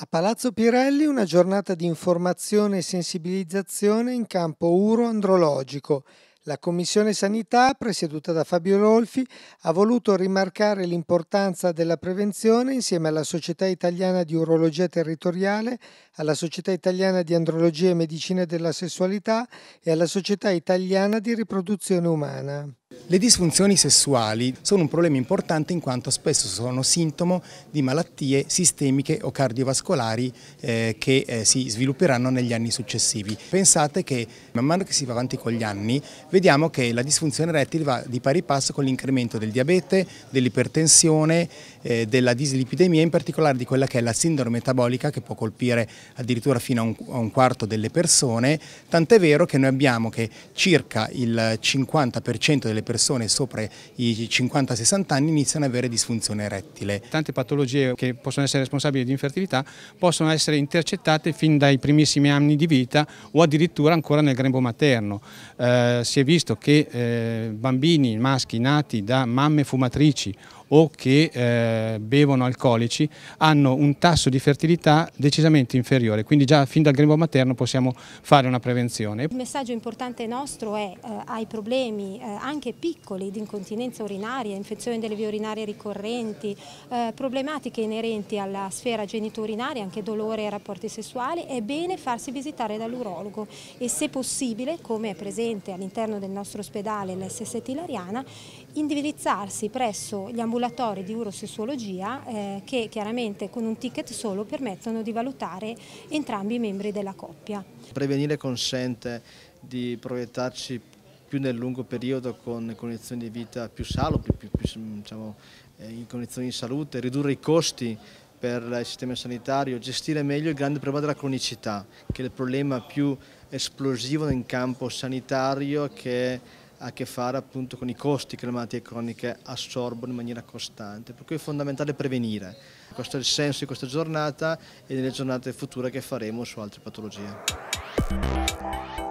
A Palazzo Pirelli una giornata di informazione e sensibilizzazione in campo uro-andrologico. La Commissione Sanità, presieduta da Fabio Rolfi, ha voluto rimarcare l'importanza della prevenzione insieme alla Società Italiana di Urologia Territoriale, alla Società Italiana di Andrologia e Medicina della Sessualità e alla Società Italiana di Riproduzione Umana. Le disfunzioni sessuali sono un problema importante in quanto spesso sono sintomo di malattie sistemiche o cardiovascolari eh, che eh, si svilupperanno negli anni successivi. Pensate che man mano che si va avanti con gli anni vediamo che la disfunzione erettile va di pari passo con l'incremento del diabete, dell'ipertensione, eh, della dislipidemia, in particolare di quella che è la sindrome metabolica che può colpire addirittura fino a un, a un quarto delle persone, tant'è vero che noi abbiamo che circa il 50% delle le persone sopra i 50-60 anni iniziano ad avere disfunzione erettile. Tante patologie che possono essere responsabili di infertilità possono essere intercettate fin dai primissimi anni di vita o addirittura ancora nel grembo materno. Eh, si è visto che eh, bambini maschi nati da mamme fumatrici o che eh, bevono alcolici hanno un tasso di fertilità decisamente inferiore, quindi già fin dal grembo materno possiamo fare una prevenzione. Il messaggio importante nostro è eh, ai problemi eh, anche piccoli di incontinenza urinaria, infezioni delle vie urinarie ricorrenti, eh, problematiche inerenti alla sfera geniturinaria, anche dolore ai rapporti sessuali, è bene farsi visitare dall'urologo e se possibile, come è presente all'interno del nostro ospedale l'SST Lariana, indirizzarsi presso gli ambulanti ambulatori di urosessuologia eh, che chiaramente con un ticket solo permettono di valutare entrambi i membri della coppia. Prevenire consente di proiettarci più nel lungo periodo con condizioni di vita più salubri, più, più diciamo, eh, in condizioni di salute, ridurre i costi per il sistema sanitario, gestire meglio il grande problema della cronicità, che è il problema più esplosivo in campo sanitario che ha a che fare appunto con i costi che le malattie croniche assorbono in maniera costante, per cui è fondamentale prevenire. Questo è il senso di questa giornata e delle giornate future che faremo su altre patologie.